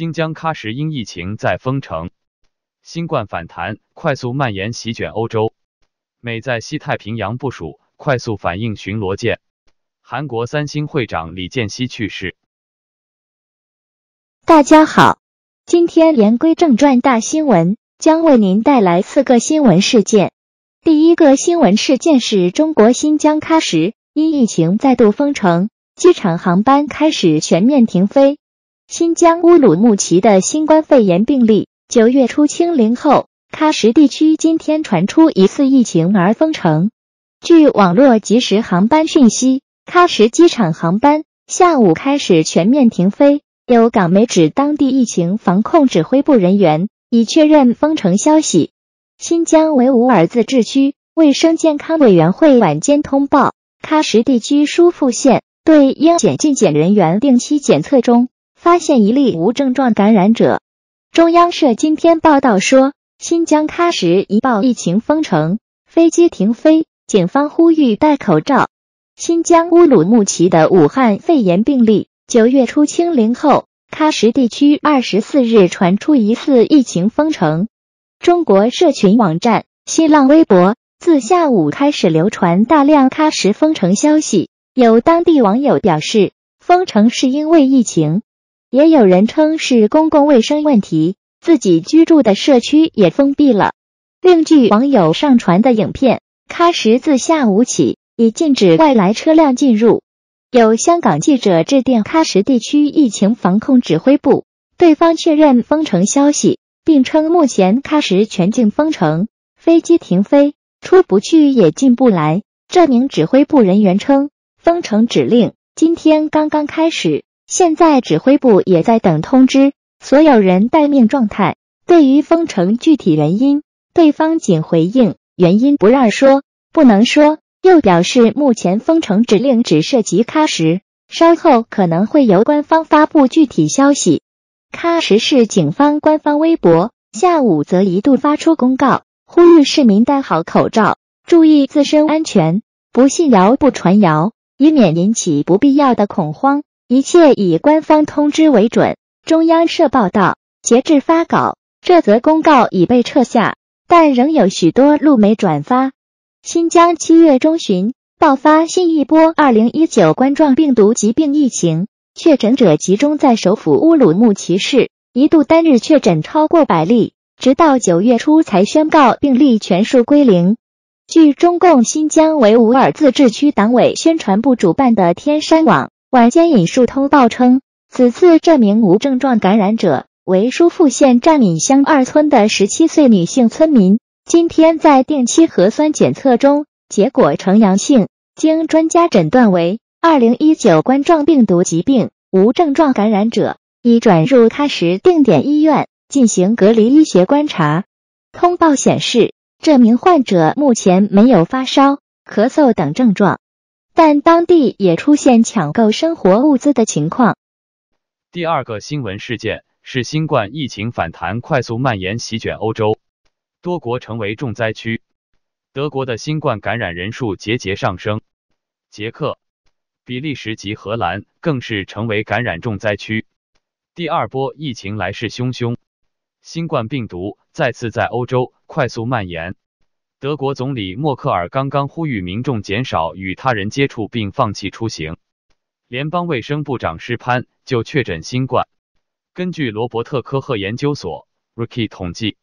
新疆喀什因疫情在封城，新冠反弹快速蔓延席卷欧洲。美在西太平洋部署快速反应巡逻舰。韩国三星会长李健熙去世。大家好，今天言归正传，大新闻将为您带来四个新闻事件。第一个新闻事件是中国新疆喀什因疫情再度封城，机场航班开始全面停飞。新疆乌鲁木齐的新冠肺炎病例九月初清零后，喀什地区今天传出疑似疫情而封城。据网络即时航班讯息，喀什机场航班下午开始全面停飞。有港媒指，当地疫情防控指挥部人员已确认封城消息。新疆维吾尔自治区卫生健康委员会晚间通报，喀什地区疏附县对应检进检人员定期检测中。发现一例无症状感染者。中央社今天报道说，新疆喀什一报疫情封城，飞机停飞，警方呼吁戴口罩。新疆乌鲁木齐的武汉肺炎病例九月初清零后，喀什地区二十四日传出疑似疫情封城。中国社群网站新浪微博自下午开始流传大量喀什封城消息，有当地网友表示，封城是因为疫情。也有人称是公共卫生问题，自己居住的社区也封闭了。另据网友上传的影片，喀什自下午起已禁止外来车辆进入。有香港记者致电喀什地区疫情防控指挥部，对方确认封城消息，并称目前喀什全境封城，飞机停飞，出不去也进不来。这名指挥部人员称，封城指令今天刚刚开始。现在指挥部也在等通知，所有人待命状态。对于封城具体原因，对方仅回应原因不让说，不能说，又表示目前封城指令只涉及喀什，稍后可能会由官方发布具体消息。喀什市警方官方微博下午则一度发出公告，呼吁市民戴好口罩，注意自身安全，不信谣不传谣，以免引起不必要的恐慌。一切以官方通知为准。中央社报道，截至发稿，这则公告已被撤下，但仍有许多路媒转发。新疆七月中旬爆发新一波二零一九冠状病毒疾病疫情，确诊者集中在首府乌鲁木齐市，一度单日确诊超过百例，直到九月初才宣告病例全数归零。据中共新疆维吾尔自治区党委宣传部主办的天山网。晚间，引述通报称，此次这名无症状感染者为舒富县占敏乡二村的十七岁女性村民，今天在定期核酸检测中结果呈阳性，经专家诊断为二零一九冠状病毒疾病无症状感染者，已转入喀什定点医院进行隔离医学观察。通报显示，这名患者目前没有发烧、咳嗽等症状。但当地也出现抢购生活物资的情况。第二个新闻事件是新冠疫情反弹快速蔓延，席卷欧洲，多国成为重灾区。德国的新冠感染人数节节上升，捷克、比利时及荷兰更是成为感染重灾区。第二波疫情来势汹汹，新冠病毒再次在欧洲快速蔓延。德国总理默克尔刚刚呼吁民众减少与他人接触并放弃出行。联邦卫生部长施潘就确诊新冠。根据罗伯特·科赫研究所 （RKI） o o e 统计，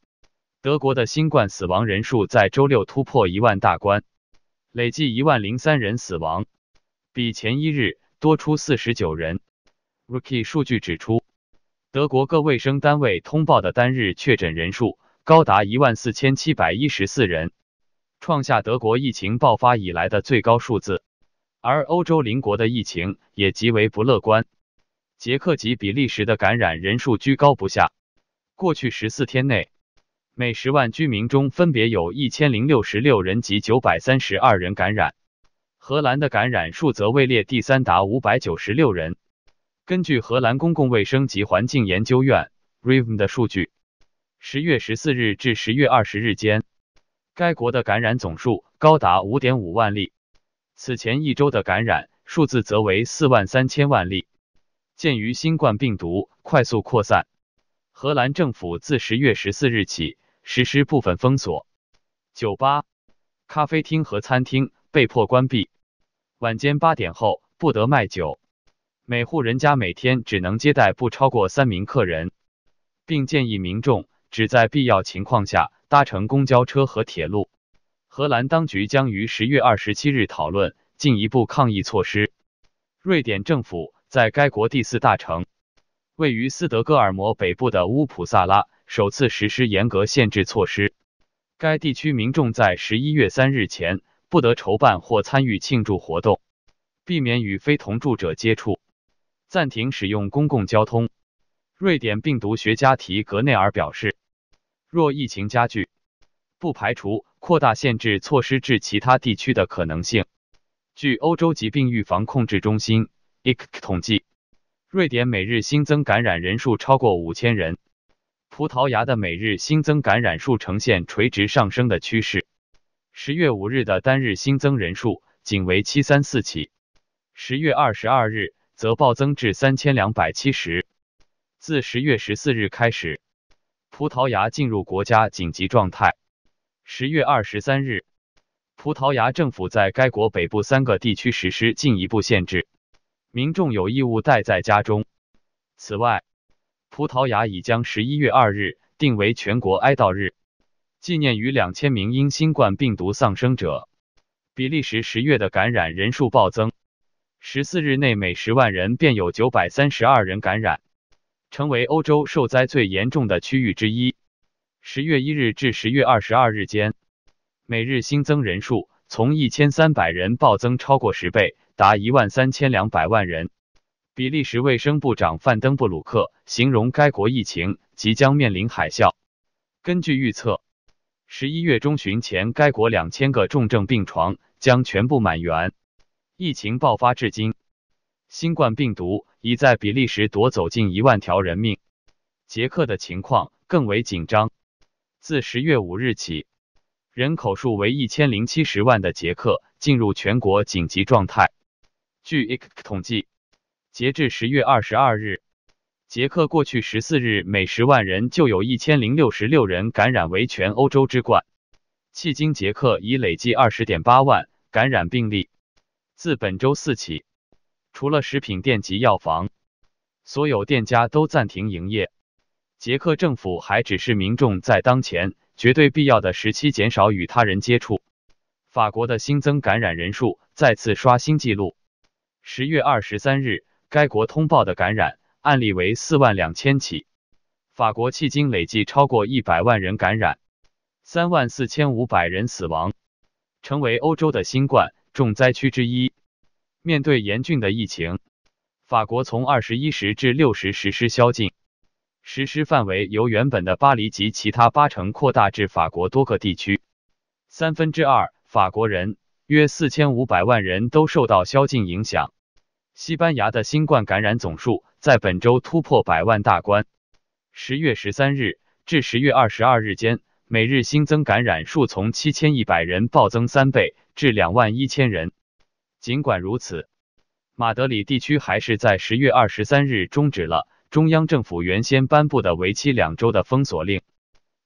德国的新冠死亡人数在周六突破一万大关，累计一万零三人死亡，比前一日多出四十九人。RKI o o e 数据指出，德国各卫生单位通报的单日确诊人数高达一万四千七百一十四人。创下德国疫情爆发以来的最高数字，而欧洲邻国的疫情也极为不乐观。捷克及比利时的感染人数居高不下，过去十四天内，每十万居民中分别有一千零六十六人及九百三十二人感染。荷兰的感染数则位列第三，达五百九十六人。根据荷兰公共卫生及环境研究院 （RIVM） 的数据，十月十四日至十月二十日间。该国的感染总数高达五点五万例，此前一周的感染数字则为四万三千万例。鉴于新冠病毒快速扩散，荷兰政府自十月十四日起实施部分封锁，酒吧、咖啡厅和餐厅被迫关闭，晚间八点后不得卖酒，每户人家每天只能接待不超过三名客人，并建议民众。只在必要情况下搭乘公交车和铁路。荷兰当局将于十月二十七日讨论进一步抗议措施。瑞典政府在该国第四大城，位于斯德哥尔摩北部的乌普萨拉，首次实施严格限制措施。该地区民众在十一月三日前不得筹办或参与庆祝活动，避免与非同住者接触，暂停使用公共交通。瑞典病毒学家提格内尔表示。若疫情加剧，不排除扩大限制措施至其他地区的可能性。据欧洲疾病预防控制中心 （EC） 统计，瑞典每日新增感染人数超过五千人。葡萄牙的每日新增感染数呈现垂直上升的趋势。十月五日的单日新增人数仅为七三四起，十月二十二日则暴增至三千两百七十。自十月十四日开始。葡萄牙进入国家紧急状态。十月二十三日，葡萄牙政府在该国北部三个地区实施进一步限制，民众有义务待在家中。此外，葡萄牙已将十一月二日定为全国哀悼日，纪念逾两千名因新冠病毒丧生者。比利时十月的感染人数暴增，十四日内每十万人便有九百三十二人感染。成为欧洲受灾最严重的区域之一。十月一日至十月二十二日间，每日新增人数从一千三百人暴增超过十倍，达一万三千两百万人。比利时卫生部长范登布鲁克形容该国疫情即将面临海啸。根据预测，十一月中旬前，该国两千个重症病床将全部满员。疫情爆发至今。新冠病毒已在比利时夺走近一万条人命，捷克的情况更为紧张。自十月五日起，人口数为一千零七十万的捷克进入全国紧急状态。据 IC 统计，截至十月二十二日，捷克过去十四日每十万人就有一千零六十六人感染为全欧洲之冠。迄今，捷克已累计二十点八万感染病例。自本周四起。除了食品店及药房，所有店家都暂停营业。捷克政府还指示民众在当前绝对必要的时期减少与他人接触。法国的新增感染人数再次刷新纪录。十月二十三日，该国通报的感染案例为四万两千起。法国迄今累计超过一百万人感染，三万四千五百人死亡，成为欧洲的新冠重灾区之一。面对严峻的疫情，法国从二十一时至六时实施宵禁，实施范围由原本的巴黎及其他八城扩大至法国多个地区。三分之二法国人，约四千五百万人都受到宵禁影响。西班牙的新冠感染总数在本周突破百万大关。十月十三日至十月二十二日间，每日新增感染数从七千一百人暴增三倍至两万一千人。尽管如此，马德里地区还是在十月二十三日终止了中央政府原先颁布的为期两周的封锁令。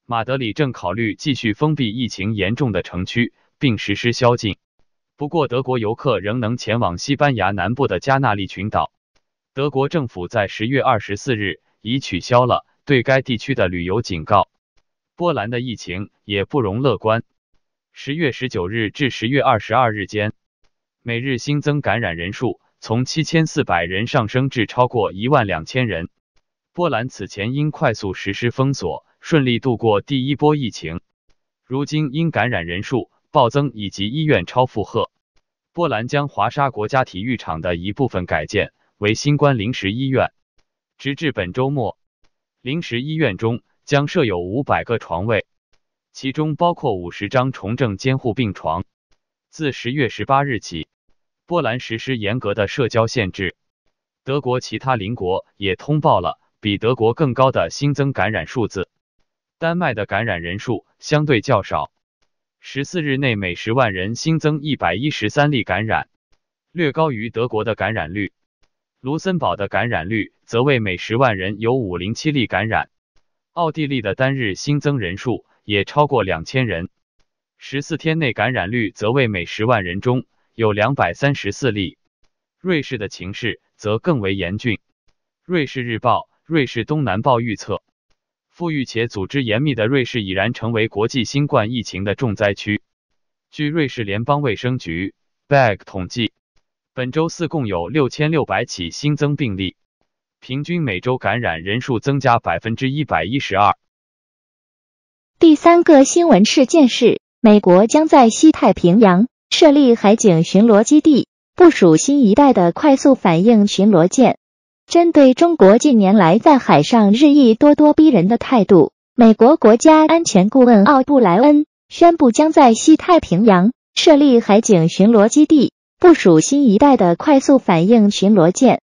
马德里正考虑继续封闭疫情严重的城区，并实施宵禁。不过，德国游客仍能前往西班牙南部的加那利群岛。德国政府在十月二十四日已取消了对该地区的旅游警告。波兰的疫情也不容乐观。十月十九日至十月二十二日间。每日新增感染人数从七千四百人上升至超过一万两千人。波兰此前因快速实施封锁，顺利度过第一波疫情。如今因感染人数暴增以及医院超负荷，波兰将华沙国家体育场的一部分改建为新冠临时医院，直至本周末。临时医院中将设有五百个床位，其中包括五十张重症监护病床。自十月十八日起，波兰实施严格的社交限制。德国其他邻国也通报了比德国更高的新增感染数字。丹麦的感染人数相对较少，十四日内每十万人新增一百一十三例感染，略高于德国的感染率。卢森堡的感染率则为每十万人有五零七例感染。奥地利的单日新增人数也超过两千人。十四天内感染率则为每十万人中有两百三十四例。瑞士的情势则更为严峻。瑞士日报、瑞士东南报预测，富裕且组织严密的瑞士已然成为国际新冠疫情的重灾区。据瑞士联邦卫生局 （BAG） 统计，本周四共有六千六百起新增病例，平均每周感染人数增加百分之一百一十二。第三个新闻事件是。美国将在西太平洋设立海警巡逻基地，部署新一代的快速反应巡逻舰。针对中国近年来在海上日益咄咄逼人的态度，美国国家安全顾问奥布莱恩宣布将在西太平洋设立海警巡逻基地，部署新一代的快速反应巡逻舰。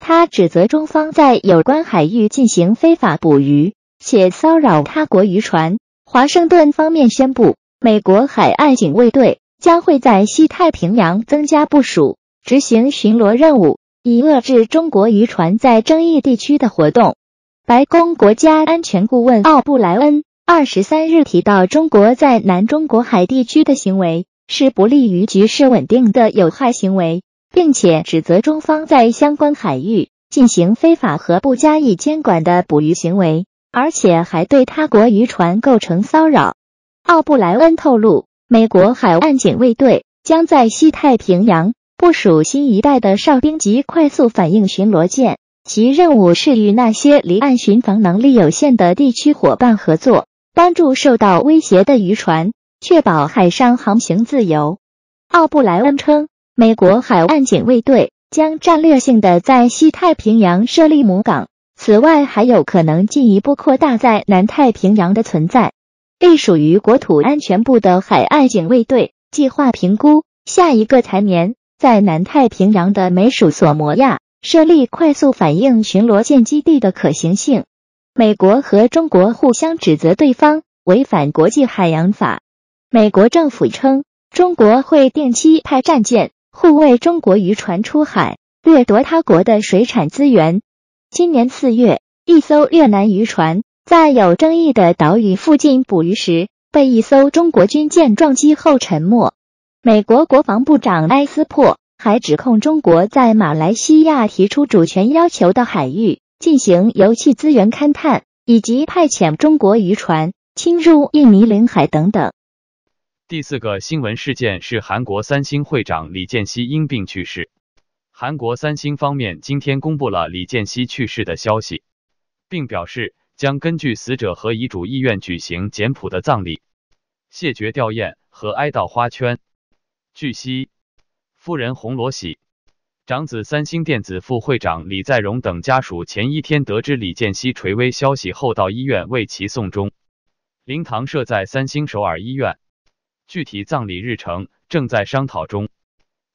他指责中方在有关海域进行非法捕鱼，且骚扰他国渔船。华盛顿方面宣布。美国海岸警卫队将会在西太平洋增加部署，执行巡逻任务，以遏制中国渔船在争议地区的活动。白宫国家安全顾问奥布莱恩二十三日提到，中国在南中国海地区的行为是不利于局势稳定的有害行为，并且指责中方在相关海域进行非法和不加以监管的捕鱼行为，而且还对他国渔船构成骚扰。奥布莱恩透露，美国海岸警卫队将在西太平洋部署新一代的哨兵级快速反应巡逻舰，其任务是与那些离岸巡防能力有限的地区伙伴合作，帮助受到威胁的渔船，确保海上航行自由。奥布莱恩称，美国海岸警卫队将战略性的在西太平洋设立母港，此外还有可能进一步扩大在南太平洋的存在。隶属于国土安全部的海岸警卫队计划评估下一个财年在南太平洋的美属索摩亚设立快速反应巡逻舰基地的可行性。美国和中国互相指责对方违反国际海洋法。美国政府称，中国会定期派战舰护卫中国渔船出海掠夺他国的水产资源。今年四月，一艘越南渔船。在有争议的岛屿附近捕鱼时，被一艘中国军舰撞击后沉没。美国国防部长埃斯珀还指控中国在马来西亚提出主权要求的海域进行油气资源勘探，以及派遣中国渔船侵入印尼领海等等。第四个新闻事件是韩国三星会长李健熙因病去世。韩国三星方面今天公布了李健熙去世的消息，并表示。将根据死者和遗嘱意愿举行简朴的葬礼，谢绝吊唁和哀悼花圈。据悉，夫人洪罗喜、长子三星电子副会长李在荣等家属前一天得知李建熙垂危消息后，到医院为其送终。灵堂设在三星首尔医院，具体葬礼日程正在商讨中。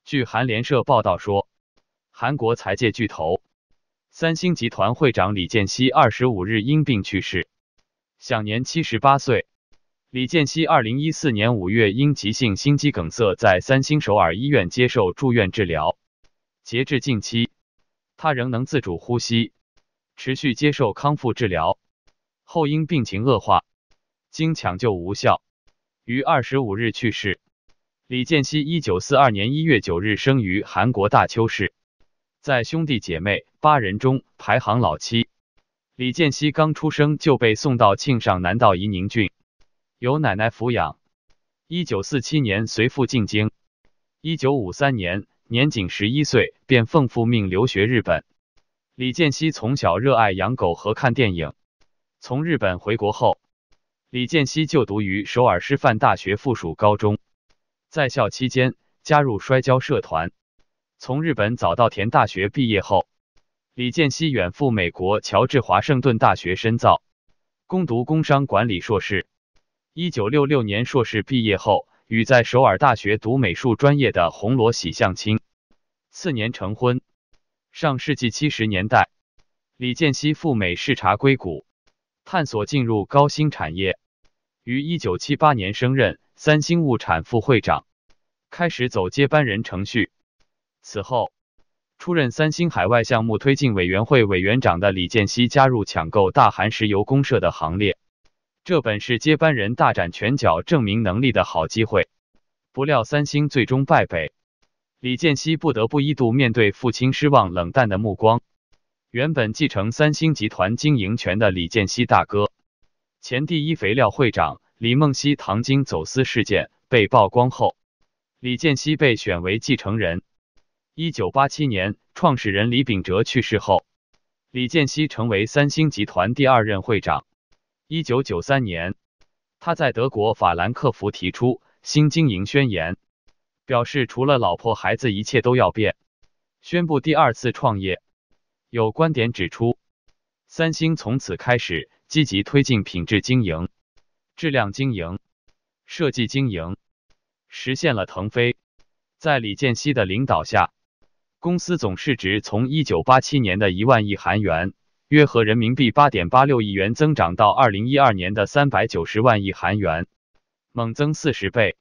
据韩联社报道说，韩国财界巨头。三星集团会长李健熙二十五日因病去世，享年七十八岁。李健熙二零一四年五月因急性心肌梗塞在三星首尔医院接受住院治疗，截至近期，他仍能自主呼吸，持续接受康复治疗。后因病情恶化，经抢救无效，于二十五日去世。李健熙一九四二年一月九日生于韩国大邱市。在兄弟姐妹八人中排行老七，李建熙刚出生就被送到庆尚南道怡宁郡，由奶奶抚养。一九四七年随父进京，一九五三年年仅十一岁便奉父命留学日本。李建熙从小热爱养狗和看电影。从日本回国后，李建熙就读于首尔师范大学附属高中，在校期间加入摔跤社团。从日本早稻田大学毕业后，李健熙远赴美国乔治华盛顿大学深造，攻读工商管理硕士。一九六六年硕士毕业后，与在首尔大学读美术专业的洪罗喜相亲，次年成婚。上世纪七十年代，李健熙赴美视察硅谷，探索进入高新产业。于一九七八年升任三星物产副会长，开始走接班人程序。此后，出任三星海外项目推进委员会委员长的李健熙加入抢购大韩石油公社的行列。这本是接班人大展拳脚、证明能力的好机会，不料三星最终败北，李健熙不得不一度面对父亲失望冷淡的目光。原本继承三星集团经营权的李健熙大哥，前第一肥料会长李梦熙糖精走私事件被曝光后，李健熙被选为继承人。一九八七年，创始人李秉哲去世后，李健熙成为三星集团第二任会长。一九九三年，他在德国法兰克福提出新经营宣言，表示除了老婆孩子，一切都要变，宣布第二次创业。有观点指出，三星从此开始积极推进品质经营、质量经营、设计经营，实现了腾飞。在李健熙的领导下，公司总市值从一九八七年的一万亿韩元，约合人民币八点八六亿元，增长到二零一二年的三百九十万亿韩元，猛增四十倍。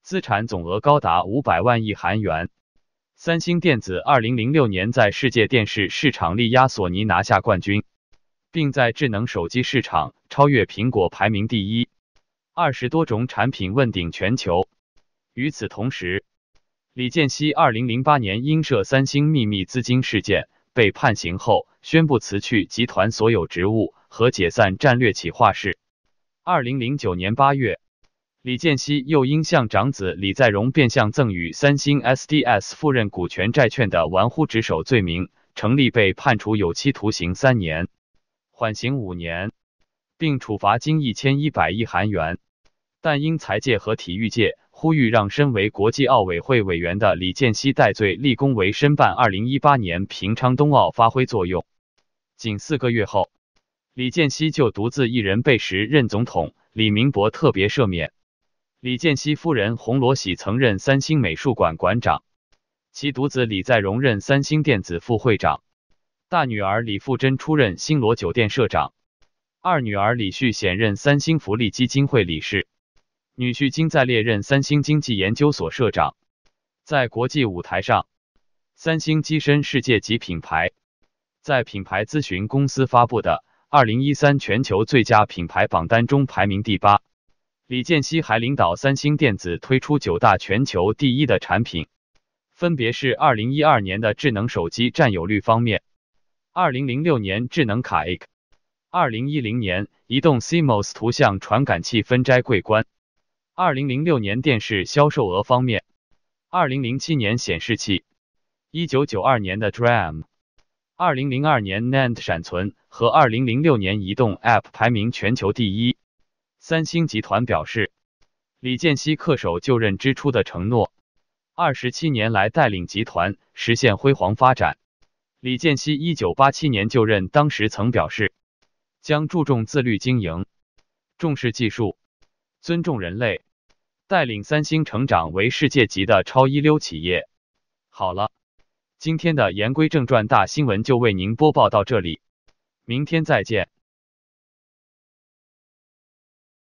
资产总额高达五百万亿韩元。三星电子二零零六年在世界电视市场力压索尼拿下冠军，并在智能手机市场超越苹果排名第一。二十多种产品问鼎全球。与此同时，李健熙2008年因涉三星秘密资金事件被判刑后，宣布辞去集团所有职务和解散战略企划室。2009年8月，李健熙又因向长子李在镕变相赠与三星 SDS 赴任股权债券的玩忽职守罪名成立，被判处有期徒刑三年，缓刑五年，并处罚金一千一百亿韩元。但因财界和体育界。呼吁让身为国际奥委会委员的李健熙戴罪立功，为申办2018年平昌冬奥发挥作用。仅四个月后，李健熙就独自一人被时任总统李明博特别赦免。李健熙夫人洪罗喜曾任三星美术馆馆长，其独子李在镕任三星电子副会长，大女儿李富珍出任新罗酒店社长，二女儿李旭显任三星福利基金会理事。女婿今在任三星经济研究所社长，在国际舞台上，三星跻身世界级品牌。在品牌咨询公司发布的二零一三全球最佳品牌榜单中排名第八。李健熙还领导三星电子推出九大全球第一的产品，分别是二零一二年的智能手机占有率方面，二零零六年智能卡，A，二零一零年移动 CMOS 图像传感器分摘桂冠。二零零六年电视销售额方面，二零零七年显示器，一九九二年的 DRAM，二零零二年 NAND 闪存和二零零六年移动 App 排名全球第一。三星集团表示，李健熙恪守就任之初的承诺，二十七年来带领集团实现辉煌发展。李健熙一九八七年就任，当时曾表示，将注重自律经营，重视技术。尊重人类，带领三星成长为世界级的超一流企业。好了，今天的言归正传大新闻就为您播报到这里，明天再见。